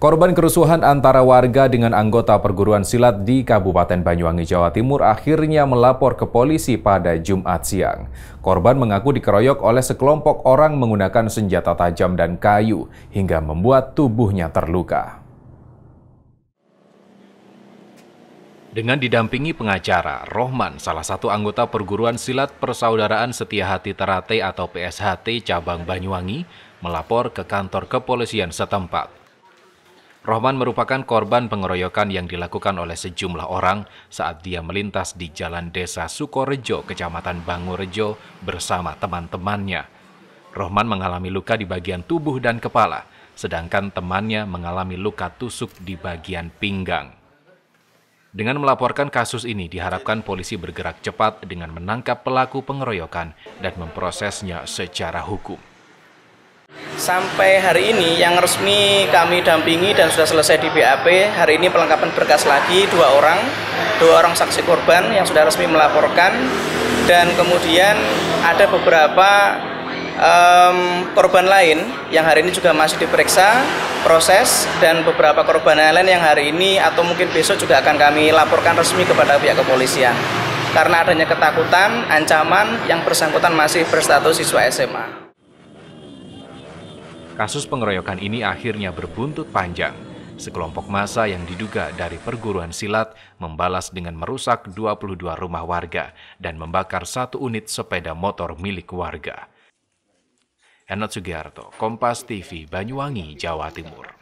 Korban kerusuhan antara warga dengan anggota perguruan silat di Kabupaten Banyuwangi, Jawa Timur akhirnya melapor ke polisi pada Jumat siang. Korban mengaku dikeroyok oleh sekelompok orang menggunakan senjata tajam dan kayu hingga membuat tubuhnya terluka. Dengan didampingi pengacara, Rohman, salah satu anggota perguruan silat Persaudaraan Setia Hati Terate atau PSHT cabang Banyuwangi, melapor ke kantor kepolisian setempat. Rohman merupakan korban pengeroyokan yang dilakukan oleh sejumlah orang saat dia melintas di jalan desa Sukorejo, kecamatan Bangurejo bersama teman-temannya. Rohman mengalami luka di bagian tubuh dan kepala, sedangkan temannya mengalami luka tusuk di bagian pinggang. Dengan melaporkan kasus ini, diharapkan polisi bergerak cepat dengan menangkap pelaku pengeroyokan dan memprosesnya secara hukum. Sampai hari ini yang resmi kami dampingi dan sudah selesai di BAP, hari ini pelengkapan berkas lagi dua orang, dua orang saksi korban yang sudah resmi melaporkan dan kemudian ada beberapa um, korban lain yang hari ini juga masih diperiksa proses dan beberapa korban lain yang hari ini atau mungkin besok juga akan kami laporkan resmi kepada pihak kepolisian karena adanya ketakutan, ancaman yang bersangkutan masih berstatus siswa SMA. Kasus pengeroyokan ini akhirnya berbuntut panjang. Sekelompok massa yang diduga dari perguruan silat membalas dengan merusak 22 rumah warga dan membakar satu unit sepeda motor milik warga. Enot Sugiharto, Kompas TV, Banyuwangi, Jawa Timur.